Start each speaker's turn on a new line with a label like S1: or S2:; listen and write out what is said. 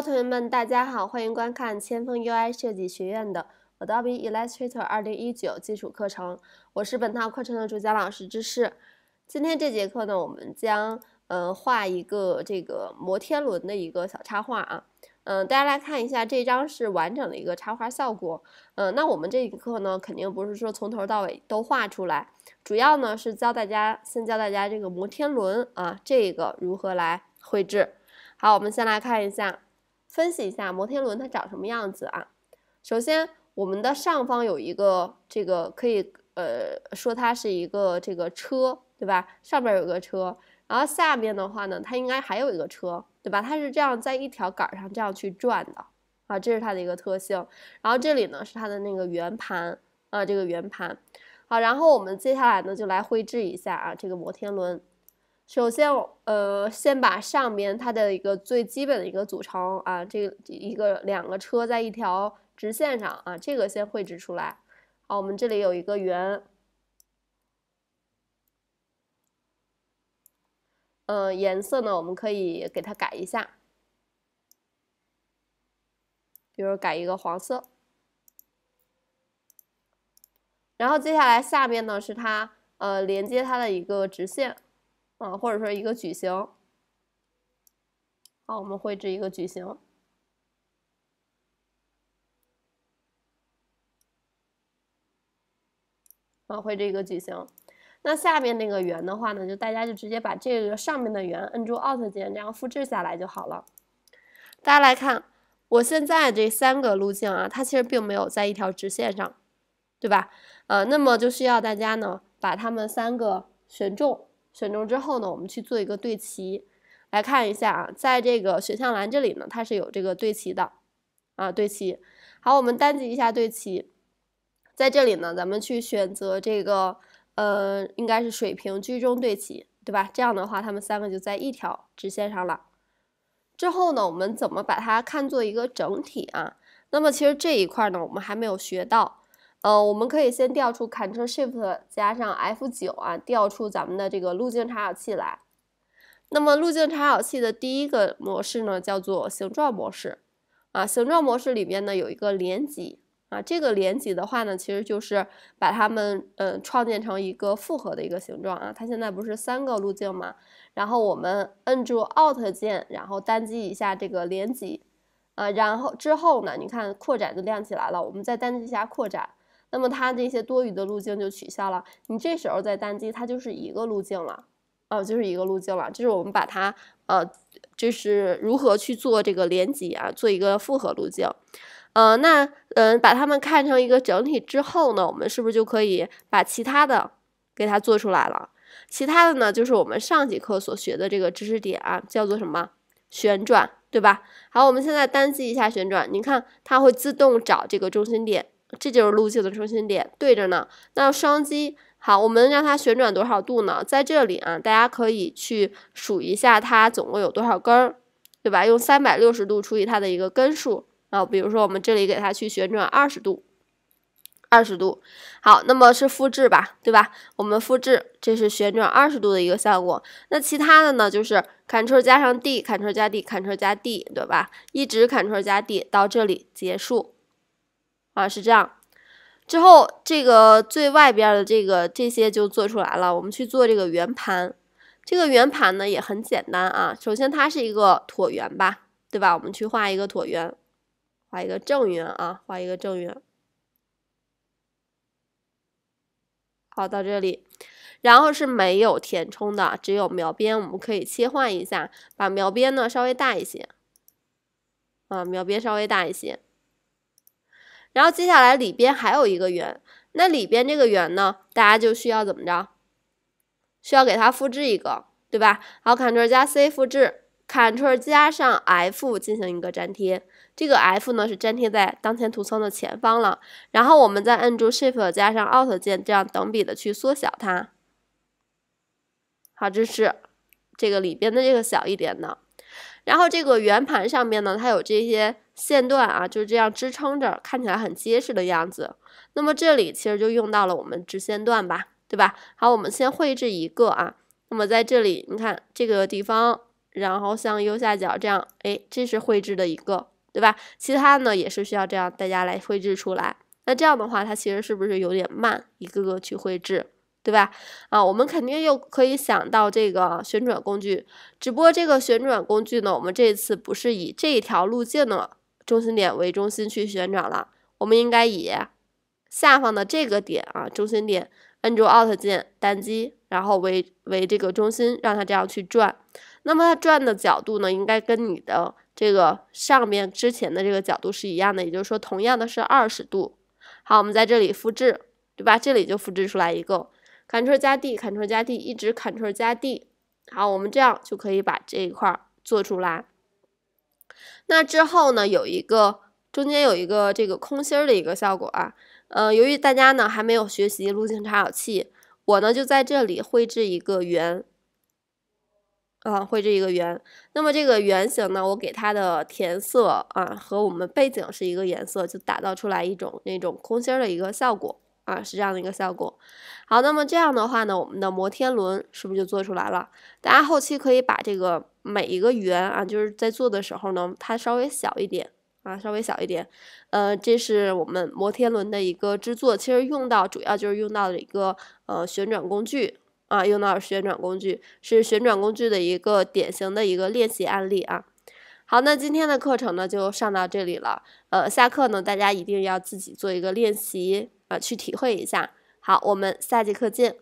S1: 同学们，大家好，欢迎观看千锋 UI 设计学院的 Adobe Illustrator 二零一九基础课程。我是本套课程的主讲老师，芝士。今天这节课呢，我们将呃画一个这个摩天轮的一个小插画啊。嗯，大家来看一下这张是完整的一个插画效果。嗯，那我们这节课呢，肯定不是说从头到尾都画出来，主要呢是教大家先教大家这个摩天轮啊，这个如何来绘制。好，我们先来看一下。分析一下摩天轮它长什么样子啊？首先，我们的上方有一个这个可以呃说它是一个这个车对吧？上边有个车，然后下面的话呢，它应该还有一个车对吧？它是这样在一条杆上这样去转的啊，这是它的一个特性。然后这里呢是它的那个圆盘啊，这个圆盘。好，然后我们接下来呢就来绘制一下啊这个摩天轮。首先，呃，先把上面它的一个最基本的一个组成啊，这一个两个车在一条直线上啊，这个先绘制出来。好，我们这里有一个圆，嗯，颜色呢，我们可以给它改一下，比如改一个黄色。然后接下来下面呢是它，呃，连接它的一个直线。啊，或者说一个矩形，好，我们绘制一个矩形，啊，绘制一个矩形。那下面那个圆的话呢，就大家就直接把这个上面的圆摁住 Alt 键，这样复制下来就好了。大家来看，我现在这三个路径啊，它其实并没有在一条直线上，对吧？呃，那么就需要大家呢，把它们三个选中。选中之后呢，我们去做一个对齐，来看一下啊，在这个选项栏这里呢，它是有这个对齐的啊，对齐。好，我们单击一下对齐，在这里呢，咱们去选择这个呃，应该是水平居中对齐，对吧？这样的话，它们三个就在一条直线上了。之后呢，我们怎么把它看作一个整体啊？那么其实这一块呢，我们还没有学到。呃，我们可以先调出 Ctrl Shift 加上 F 九啊，调出咱们的这个路径查找器来。那么路径查找器的第一个模式呢，叫做形状模式啊。形状模式里面呢，有一个连级啊。这个连级的话呢，其实就是把它们嗯创建成一个复合的一个形状啊。它现在不是三个路径吗？然后我们摁住 Alt 键，然后单击一下这个连级。啊，然后之后呢，你看扩展就亮起来了。我们再单击一下扩展。那么它这些多余的路径就取消了。你这时候再单击它就是一个路径了，哦，就是一个路径了。这是我们把它呃，就是如何去做这个连级啊，做一个复合路径。呃，那嗯，把它们看成一个整体之后呢，我们是不是就可以把其他的给它做出来了？其他的呢，就是我们上节课所学的这个知识点啊，叫做什么旋转，对吧？好，我们现在单击一下旋转，你看它会自动找这个中心点。这就是路径的中心点，对着呢。那双击好，我们让它旋转多少度呢？在这里啊，大家可以去数一下它总共有多少根儿，对吧？用三百六十度除以它的一个根数啊。比如说我们这里给它去旋转二十度，二十度。好，那么是复制吧，对吧？我们复制，这是旋转二十度的一个效果。那其他的呢，就是 Ctrl 加上 D，Ctrl 加 D，Ctrl 加 D，对吧？一直 Ctrl 加 D 到这里结束。啊，是这样。之后这个最外边的这个这些就做出来了。我们去做这个圆盘，这个圆盘呢也很简单啊。首先它是一个椭圆吧，对吧？我们去画一个椭圆，画一个正圆啊，画一个正圆。好，到这里。然后是没有填充的，只有描边。我们可以切换一下，把描边呢稍微大一些。啊，描边稍微大一些。然后接下来里边还有一个圆，那里边这个圆呢，大家就需要怎么着？需要给它复制一个，对吧？好，Ctrl 加 C 复制，Ctrl 加上 F 进行一个粘贴，这个 F 呢是粘贴在当前图层的前方了。然后我们再按住 Shift 加上 Alt 键，这样等比的去缩小它。好，这是这个里边的这个小一点的。然后这个圆盘上面呢，它有这些。线段啊，就是这样支撑着，看起来很结实的样子。那么这里其实就用到了我们直线段吧，对吧？好，我们先绘制一个啊。那么在这里，你看这个地方，然后像右下角这样，哎，这是绘制的一个，对吧？其他呢也是需要这样大家来绘制出来。那这样的话，它其实是不是有点慢，一个个去绘制，对吧？啊，我们肯定又可以想到这个旋转工具，只不过这个旋转工具呢，我们这次不是以这一条路径呢。中心点为中心去旋转了，我们应该以下方的这个点啊，中心点，按住 Alt 键单击，然后为为这个中心让它这样去转。那么它转的角度呢，应该跟你的这个上面之前的这个角度是一样的，也就是说，同样的是二十度。好，我们在这里复制，对吧？这里就复制出来一个 Ctrl 加 D，Ctrl 加 D，一直 Ctrl 加 D。好，我们这样就可以把这一块做出来。那之后呢，有一个中间有一个这个空心儿的一个效果啊。呃，由于大家呢还没有学习路径查找器，我呢就在这里绘制一个圆，啊，绘制一个圆。那么这个圆形呢，我给它的填色啊和我们背景是一个颜色，就打造出来一种那种空心儿的一个效果。啊，是这样的一个效果。好，那么这样的话呢，我们的摩天轮是不是就做出来了？大家后期可以把这个每一个圆啊，就是在做的时候呢，它稍微小一点啊，稍微小一点。呃，这是我们摩天轮的一个制作，其实用到主要就是用到了一个呃旋转工具啊，用到旋转工具，是旋转工具的一个典型的一个练习案例啊。好，那今天的课程呢就上到这里了。呃，下课呢，大家一定要自己做一个练习。啊，去体会一下。好，我们下节课见。